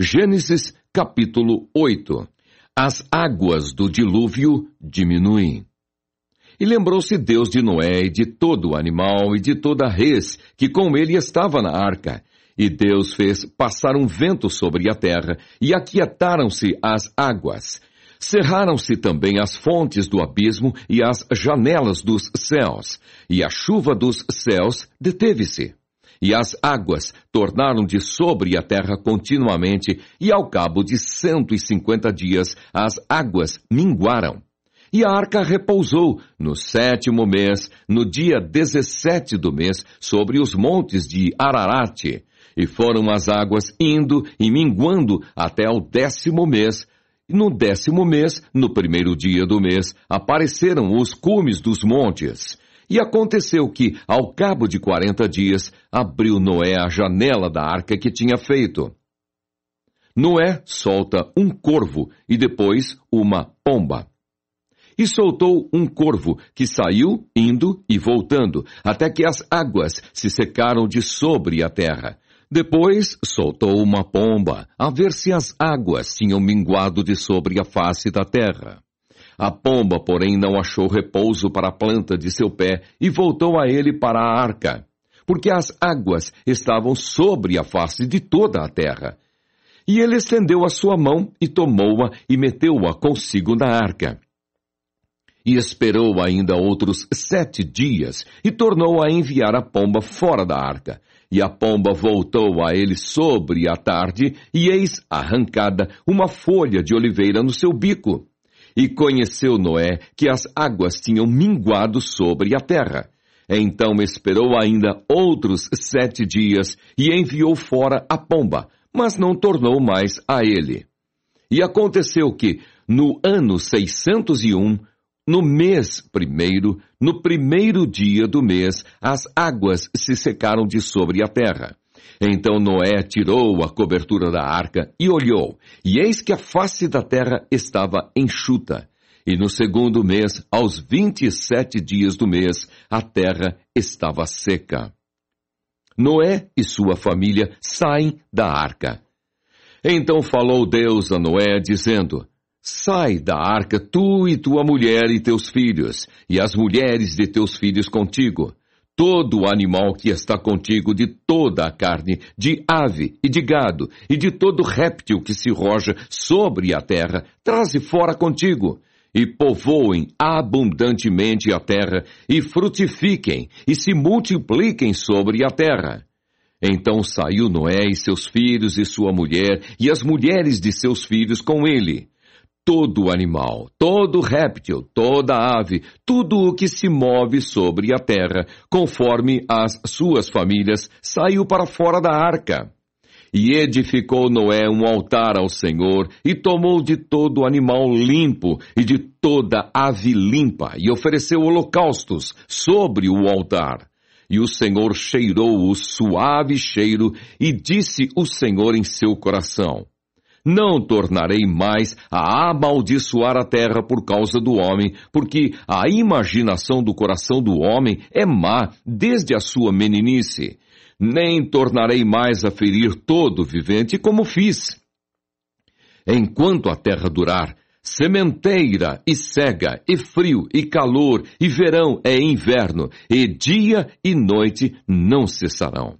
Gênesis capítulo 8. As águas do dilúvio diminuem. E lembrou-se Deus de Noé e de todo animal e de toda res que com ele estava na arca. E Deus fez passar um vento sobre a terra, e aquietaram-se as águas. Cerraram-se também as fontes do abismo e as janelas dos céus, e a chuva dos céus deteve-se. E as águas tornaram-de sobre a terra continuamente, e ao cabo de cento e cinquenta dias as águas minguaram. E a arca repousou no sétimo mês, no dia dezessete do mês, sobre os montes de Ararate. E foram as águas indo e minguando até ao décimo mês. E no décimo mês, no primeiro dia do mês, apareceram os cumes dos montes e aconteceu que, ao cabo de quarenta dias, abriu Noé a janela da arca que tinha feito. Noé solta um corvo e depois uma pomba. E soltou um corvo que saiu indo e voltando, até que as águas se secaram de sobre a terra. Depois soltou uma pomba, a ver se as águas tinham minguado de sobre a face da terra. A pomba, porém, não achou repouso para a planta de seu pé e voltou a ele para a arca, porque as águas estavam sobre a face de toda a terra. E ele estendeu a sua mão e tomou-a e meteu-a consigo na arca. E esperou ainda outros sete dias e tornou a enviar a pomba fora da arca. E a pomba voltou a ele sobre a tarde, e eis arrancada uma folha de oliveira no seu bico. E conheceu Noé que as águas tinham minguado sobre a terra. Então esperou ainda outros sete dias e enviou fora a pomba, mas não tornou mais a ele. E aconteceu que, no ano 601, no mês primeiro, no primeiro dia do mês, as águas se secaram de sobre a terra. Então Noé tirou a cobertura da arca e olhou, e eis que a face da terra estava enxuta. E no segundo mês, aos vinte e sete dias do mês, a terra estava seca. Noé e sua família saem da arca. Então falou Deus a Noé, dizendo: Sai da arca tu e tua mulher e teus filhos, e as mulheres de teus filhos contigo todo animal que está contigo, de toda a carne, de ave e de gado, e de todo réptil que se roja sobre a terra, traze fora contigo, e povoem abundantemente a terra, e frutifiquem, e se multipliquem sobre a terra. Então saiu Noé e seus filhos e sua mulher, e as mulheres de seus filhos com ele todo animal, todo réptil, toda ave, tudo o que se move sobre a terra, conforme as suas famílias, saiu para fora da arca. E edificou Noé um altar ao Senhor, e tomou de todo animal limpo e de toda ave limpa, e ofereceu holocaustos sobre o altar. E o Senhor cheirou o suave cheiro, e disse o Senhor em seu coração: não tornarei mais a amaldiçoar a terra por causa do homem, porque a imaginação do coração do homem é má desde a sua meninice. Nem tornarei mais a ferir todo vivente como fiz. Enquanto a terra durar, sementeira e cega, e frio e calor, e verão é inverno, e dia e noite não cessarão.